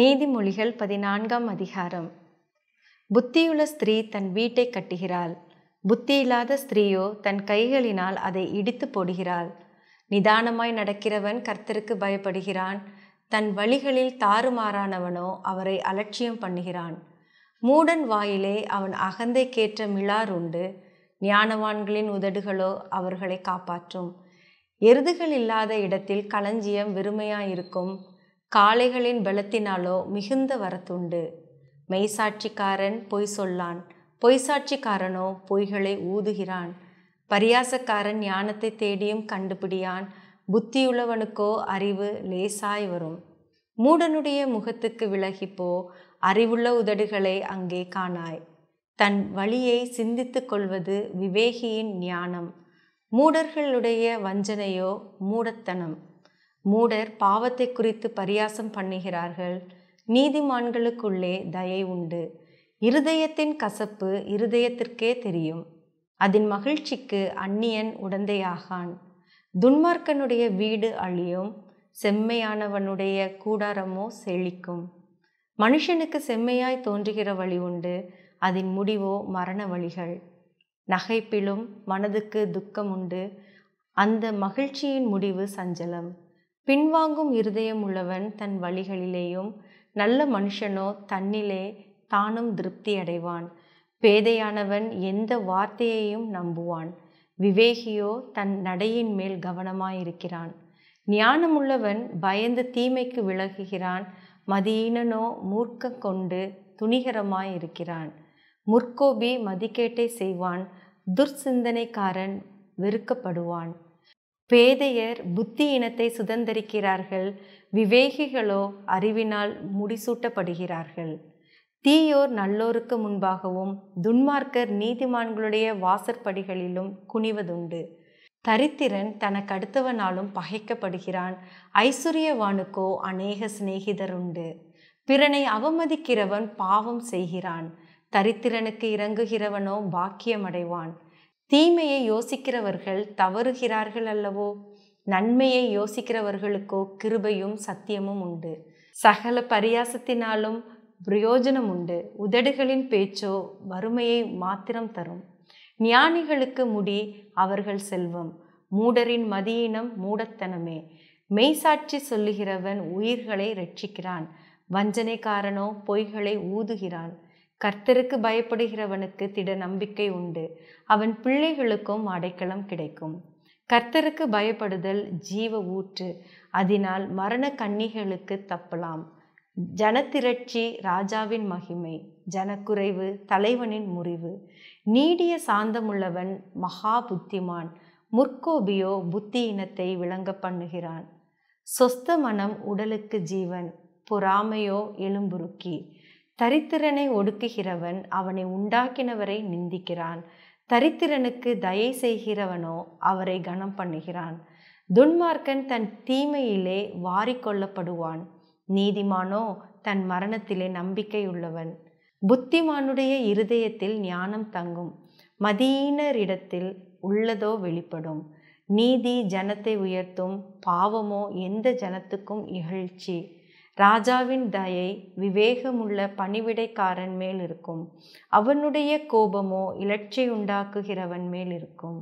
நீதிமொழிகள் பதினான்காம் அதிகாரம் புத்தியுள்ள ஸ்திரீ தன் வீட்டை கட்டுகிறாள் புத்தி இல்லாத ஸ்திரீயோ தன் கைகளினால் அதை இடித்து போடுகிறாள் நிதானமாய் நடக்கிறவன் கர்த்தருக்கு பயப்படுகிறான் தன் வழிகளில் தாறுமாறானவனோ அவரை அலட்சியம் பண்ணுகிறான் மூடன் வாயிலே அவன் அகந்தை கேற்ற மிளார் உண்டு ஞானவான்களின் உதடுகளோ அவர்களை காப்பாற்றும் எருதுகள் இல்லாத இடத்தில் களஞ்சியம் வெறுமையாயிருக்கும் இருக்கும் காளைகளின் பலத்தினாலோ மிகுந்த வரத்துண்டு மெய்சாட்சிக்காரன் பொய் சொல்லான் பொய்சாட்சிக்காரனோ பொய்களை ஊதுகிறான் பரியாசக்காரன் ஞானத்தை தேடியும் கண்டுபிடியான் புத்தியுள்ளவனுக்கோ அறிவு லேசாய் வரும் மூடனுடைய முகத்துக்கு விலகிப்போ அறிவுள்ள உதடுகளை அங்கே காணாய் தன் வழியை சிந்தித்து கொள்வது விவேகியின் ஞானம் மூடர்களுடைய வஞ்சனையோ மூடத்தனம் மூடர் பாவத்தை குறித்து பரியாசம் பண்ணுகிறார்கள் நீதிமான்களுக்குள்ளே தயை உண்டு இருதயத்தின் கசப்பு இருதயத்திற்கே தெரியும் அதன் மகிழ்ச்சிக்கு அந்நியன் உடந்தையாகான் துன்மார்க்கனுடைய வீடு அழியும் செம்மையானவனுடைய கூடாரமோ செழிக்கும் மனுஷனுக்கு செம்மையாய் தோன்றுகிற வழி உண்டு அதன் முடிவோ மரண வழிகள் நகைப்பிலும் மனதுக்கு துக்கம் உண்டு அந்த மகிழ்ச்சியின் முடிவு சஞ்சலம் பின்வாங்கும் இருதயம் உள்ளவன் தன் வழிகளிலேயும் நல்ல மனுஷனோ தன்னிலே தானும் திருப்தி அடைவான் பேதையானவன் எந்த வார்த்தையையும் நம்புவான் விவேகியோ தன் நடையின் மேல் கவனமாயிருக்கிறான் ஞானமுள்ளவன் பயந்து தீமைக்கு விலகுகிறான் மதியீனனோ மூர்க்க கொண்டு துணிகரமாயிருக்கிறான் முற்கோபி மதிக்கேட்டை செய்வான் துர்சிந்தனைக்காரன் வெறுக்கப்படுவான் பேதையர் புத்தி இனத்தை சுதந்திரிக்கிறார்கள் விவேகிகளோ அறிவினால் முடிசூட்டப்படுகிறார்கள் தீயோர் நல்லோருக்கு முன்பாகவும் துன்மார்க்கர் நீதிமான்களுடைய வாசற்படிகளிலும் குனிவதுண்டு தரித்திரன் தனக்கு அடுத்தவனாலும் பகைக்கப்படுகிறான் ஐஸ்வர்யவானுக்கோ அநேக சிநேகிதருண்டு பிறனை அவமதிக்கிறவன் பாவம் செய்கிறான் தரித்திரனுக்கு இறங்குகிறவனோ பாக்கியமடைவான் தீமையை யோசிக்கிறவர்கள் தவறுகிறார்கள் அல்லவோ நன்மையை யோசிக்கிறவர்களுக்கோ கிருபையும் சத்தியமும் உண்டு சகல பரியாசத்தினாலும் பிரயோஜனம் உண்டு உதடுகளின் பேச்சோ வறுமையை மாத்திரம் தரும் ஞானிகளுக்கு முடி அவர்கள் செல்வம் மூடரின் மதியினம் மூடத்தனமே மெய்சாட்சி சொல்லுகிறவன் உயிர்களை ரட்சிக்கிறான் வஞ்சனைக்காரனோ பொய்களை ஊதுகிறான் கர்த்தருக்கு பயப்படுகிறவனுக்கு திட நம்பிக்கை உண்டு அவன் பிள்ளைகளுக்கும் அடைக்கலம் கிடைக்கும் கர்த்தருக்கு பயப்படுதல் ஜீவ ஊற்று அதனால் மரண கண்ணிகளுக்கு தப்பலாம் ஜனத்திரட்சி ராஜாவின் மகிமை ஜனக்குறைவு தலைவனின் முறிவு நீடிய சாந்தமுள்ளவன் மகா புத்திமான் முற்கோபியோ புத்தி இனத்தை விளங்க பண்ணுகிறான் சொஸ்த மனம் உடலுக்கு ஜீவன் பொறாமையோ எலும்புருக்கி தரித்திரனை ஒடுக்குகிறவன் அவனை உண்டாக்கினவரை நிந்திக்கிறான் தரித்திரனுக்கு தயை செய்கிறவனோ அவரை கனம் பண்ணுகிறான் துன்மார்க்கன் தன் தீமையிலே வாரிக்கொள்ளப்படுவான் நீதிமானோ தன் மரணத்திலே நம்பிக்கையுள்ளவன் புத்திமானுடைய இருதயத்தில் ஞானம் தங்கும் மதியினரிடத்தில் உள்ளதோ வெளிப்படும் நீதி ஜனத்தை உயர்த்தும் பாவமோ எந்த ஜனத்துக்கும் இகழ்ச்சி ராஜாவின் தயை விவேகமுள்ள பணிவிடைக்காரன் மேல் இருக்கும் அவனுடைய கோபமோ இலட்சியுண்டாக்குகிறவன் மேல் இருக்கும்